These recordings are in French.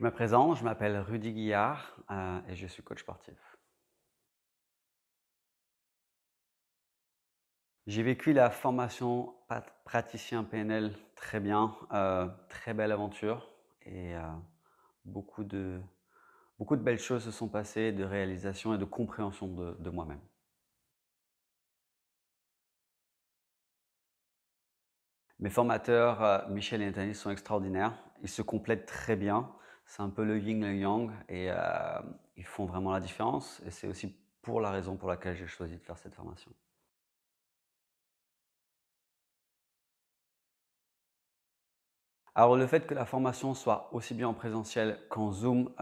Je me présente, je m'appelle Rudy Guillard euh, et je suis coach sportif. J'ai vécu la formation praticien PNL très bien, euh, très belle aventure et euh, beaucoup, de, beaucoup de belles choses se sont passées, de réalisation et de compréhension de, de moi-même. Mes formateurs, Michel et Nathalie sont extraordinaires. Ils se complètent très bien c'est un peu le yin le yang et euh, ils font vraiment la différence. Et c'est aussi pour la raison pour laquelle j'ai choisi de faire cette formation. Alors le fait que la formation soit aussi bien en présentiel qu'en Zoom, euh,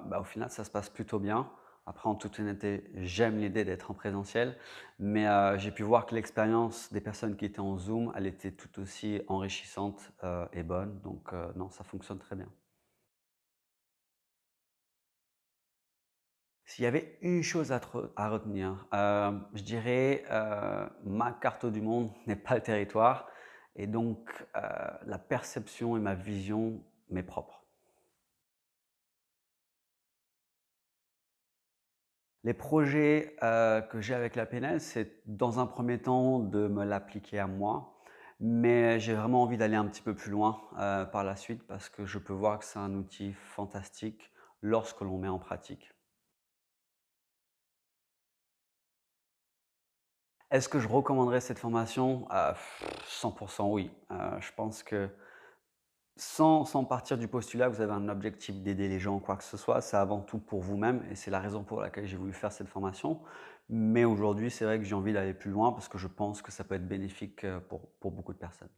bah, au final ça se passe plutôt bien. Après en toute honnêteté, j'aime l'idée d'être en présentiel, mais euh, j'ai pu voir que l'expérience des personnes qui étaient en Zoom, elle était tout aussi enrichissante et bonne. Donc non, ça fonctionne très bien. S'il y avait une chose à, retenir, euh, je dirais euh, ma carte du monde n'est pas le territoire et donc euh, la perception et ma vision m'est propre. Les projets que j'ai avec la PNL, c'est dans un premier temps de me l'appliquer à moi, mais j'ai vraiment envie d'aller un petit peu plus loin par la suite parce que je peux voir que c'est un outil fantastique lorsque l'on met en pratique. Est-ce que je recommanderais cette formation 100% euh, oui. Euh, je pense que sans, partir du postulat vous avez un objectif d'aider les gens, quoi que ce soit, c'est avant tout pour vous-même et c'est la raison pour laquelle j'ai voulu faire cette formation. Mais aujourd'hui, c'est vrai que j'ai envie d'aller plus loin parce que je pense que ça peut être bénéfique euh, pour beaucoup de personnes.